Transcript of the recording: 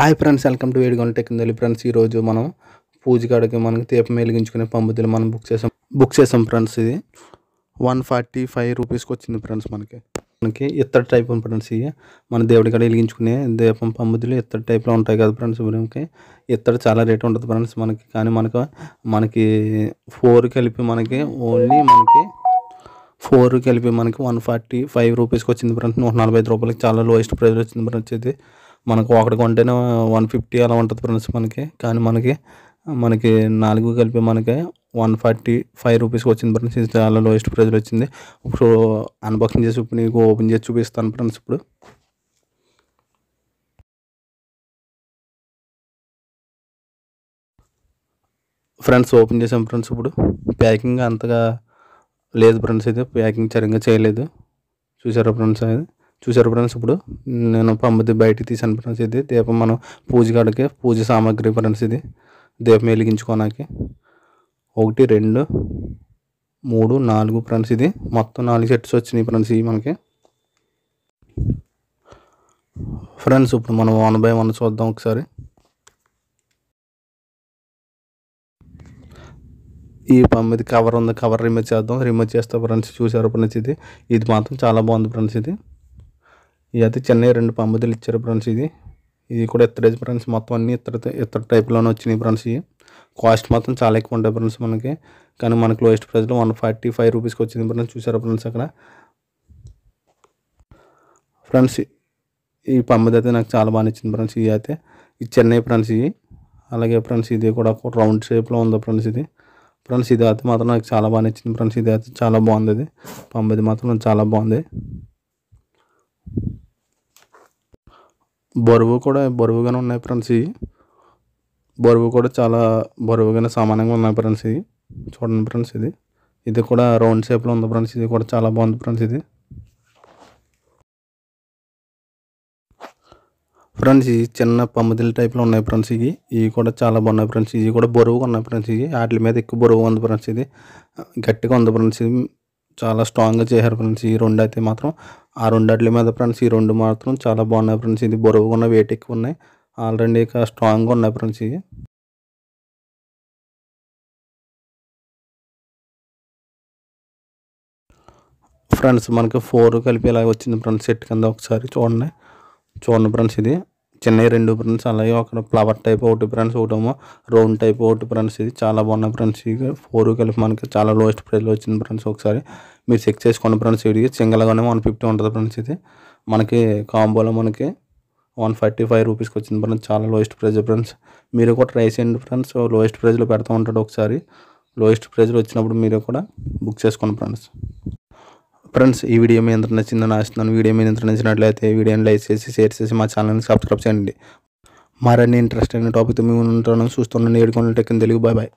hi friends welcome to Vedigonda technology friends ఈరోజు మనం పూజ కాడకి మనకి తీప వెలిగించుకునే పంపుతులు మనం బుక్ చేసాం బుక్ చేసాం ఫ్రెండ్స్ ఇది వన్ ఫార్టీ ఫైవ్ రూపీస్కి వచ్చింది ఫ్రెండ్స్ మనకి మనకి ఇత్తడి టైప్ ఉంది ఫ్రెండ్స్ ఇవి మన దేవుడి కాడ వెలిగించుకునే దీపం పంపుతులు ఇత్తడి టైప్లో ఉంటాయి కదా ఫ్రెండ్స్ మనకి ఇత్తడి చాలా రేట్ ఉంటుంది ఫ్రెండ్స్ మనకి కానీ మనకు మనకి ఫోర్ కలిపి మనకి ఓన్లీ మనకి ఫోర్ కలిపి మనకి వన్ ఫార్టీ ఫైవ్ రూపీస్కి వచ్చింది ఫ్రెండ్స్ నూట నలభై ఐదు రూపాయలకి చాలా లోయెస్ట్ ప్రైస్ వచ్చింది ఫ్రెండ్స్ ఇది మనకు ఒకటి కొంటేనే వన్ ఫిఫ్టీ అలా ఉంటుంది ఫ్రెండ్స్ మనకి కానీ మనకి మనకి నాలుగు కలిపి మనకి వన్ ఫార్టీ ఫైవ్ రూపీస్కి వచ్చింది ఫ్రెండ్స్ చాలా లోయెస్ట్ ప్రైజ్లో వచ్చింది ఇప్పుడు అన్బాక్సింగ్ చేసి ఇప్పుడు నీకు ఓపెన్ చేసి చూపిస్తాను ఫ్రెండ్స్ ఇప్పుడు ఫ్రెండ్స్ ఓపెన్ చేసాం ఫ్రెండ్స్ ఇప్పుడు ప్యాకింగ్ అంతగా లేదు ఫ్రెండ్స్ అయితే ప్యాకింగ్ సరిగ్గా చేయలేదు చూసారా ఫ్రెండ్స్ అది చూసారు ఫ్రెండ్స్ ఇప్పుడు నేను పంపితే బయటికి తీసాను ఫ్రెండ్స్ ఇది దీపం మనం పూజ కాడకి పూజ సామాగ్రి ఫ్రెండ్స్ ఇది దీపం వెలిగించుకోనాకి ఒకటి రెండు మూడు నాలుగు ఫ్రెండ్స్ ఇది మొత్తం నాలుగు సెట్స్ వచ్చినాయి ఫ్రెండ్స్ ఇవి మనకి ఫ్రెండ్స్ ఇప్పుడు మనం వన్ బై వన్ చూద్దాం ఒకసారి ఈ ఇది కవర్ ఉంది కవర్ రిమూవ్ చేద్దాం రిమూవ్ చేస్తే ఫ్రెండ్స్ చూసారు ఫ్రెండ్స్ ఇది ఇది మాత్రం చాలా బాగుంది ఫ్రెండ్స్ ఇది అయితే చెన్నై రెండు పంబుదలు ఇచ్చారు ఫ్రెండ్స్ ఇది ఇది కూడా ఇత్తడేజ్ ఫ్రెండ్స్ మొత్తం అన్ని ఇతర ఇతర టైప్లోనే వచ్చినాయి ఫ్రెండ్స్ ఇవి కాస్ట్ మాత్రం చాలా ఎక్కువ ఉంటాయి ఫ్రెండ్స్ మనకి కానీ మనకు లోయెస్ట్ ప్రైస్లో వన్ ఫార్టీ ఫైవ్ రూపీస్కి వచ్చింది ఫ్రెండ్స్ చూసారు ఫ్రెండ్స్ అక్కడ ఫ్రెండ్స్ ఈ పంబది అయితే నాకు చాలా బాగా నచ్చింది ఫ్రెండ్స్ ఇది అయితే ఇది చెన్నై ఫ్రెండ్స్ ఇవి అలాగే ఫ్రెండ్స్ ఇది కూడా రౌండ్ షేప్లో ఉంది ఫ్రెండ్స్ ఇది ఫ్రెండ్స్ ఇది అయితే మాత్రం నాకు చాలా బాగా నచ్చింది ఫ్రెండ్స్ ఇది అయితే చాలా బాగుంది ఇది పంబది మాత్రం చాలా బాగుంది బరువు కూడా బరువుగానే ఉన్నాయి ఫ్రెండ్స్ ఇవి బరువు కూడా చాలా బరువుగానే సమానంగా ఉన్నాయి ఫ్రెండ్స్ ఇది చూడండి ఫ్రెండ్స్ ఇది ఇది కూడా రౌండ్ షేప్లో ఉంది ఫ్రెండ్స్ ఇది కూడా చాలా బాగుంది ఫ్రెండ్స్ ఇది ఫ్రెండ్స్ ఇవి చిన్న పమ్మదిల్ టైప్లో ఉన్నాయి ఫ్రెండ్స్ ఇవి ఇవి కూడా చాలా బాగున్నాయి ఫ్రెండ్స్ ఇవి కూడా బరువుగా ఉన్నాయి ఫ్రెండ్స్ ఇవి వాటి మీద ఎక్కువ బరువు ఉంది ఫ్రెండ్స్ ఇది గట్టిగా ఉంది ఫ్రెండ్స్ ఇది చాలా స్ట్రాంగ్గా చేశారు ఫ్రెండ్స్ ఈ రెండు అయితే మాత్రం ఆ రెండట్ల మీద ఫ్రెండ్స్ ఈ రెండు మాత్రం చాలా బాగున్నాయి ఫ్రెండ్స్ ఇది బరువుగా ఉన్న వెయిట్ ఎక్కువ ఉన్నాయి ఆల్రెడీ ఇక స్ట్రాంగ్గా ఉన్నాయి ఫ్రెండ్స్ ఇవి ఫ్రెండ్స్ మనకి ఫోర్ కలిపి ఇలా వచ్చింది ఫ్రెండ్స్ సెట్ కింద ఒకసారి చూడండి చూడండి ఫ్రెండ్స్ ఇది చిన్నవి రెండు ప్రింట్స్ అలాగే ఒక ఫ్లవర్ టైప్ ఒకటి ప్రింట్స్ ఒకటేమో రౌండ్ టైప్ ఒకటి ప్రింట్స్ ఇది చాలా బాగున్న ప్రింట్స్ ఇది ఫోర్ కలిపి మనకి చాలా లోయెస్ట్ ప్రైస్లో వచ్చిన ప్రింట్స్ ఒకసారి మీరు చెక్ చేసుకున్న ప్రింట్స్ ఇది సింగిల్గానే వన్ ఫిఫ్టీ ఉంటుంది ప్రింట్స్ ఇది మనకి కాంబోలో మనకి వన్ ఫార్టీ ఫైవ్ రూపీస్కి వచ్చింది ఫ్రెండ్స్ చాలా లోయెస్ట్ ప్రైజ్ ఫ్రెండ్స్ మీరు కూడా ట్రై చేయండి ఫ్రెండ్స్ లోయెస్ట్ ప్రైజ్లో పెడతా ఉంటాడు ఒకసారి లోయెస్ట్ ప్రైజ్లో వచ్చినప్పుడు మీరు కూడా బుక్ చేసుకోండి ఫ్రెండ్స్ ఫ్రెండ్స్ ఈ వీడియో మీ ఎంత నచ్చిందని ఆశిస్తున్నాను వీడియో మీద ఎంత నచ్చినట్లయితే వీడియోని లైక్ చేసి షేర్ చేసి మా ఛానల్ని సబ్స్క్రైబ్ చేయండి మరిన్ని ఇంట్రెస్ట్ అయిన టాపిక్తో మేము ఉంటాను చూస్తున్నాను ఏడుకోవాలంటే తెలుగు బాయ్ బాయ్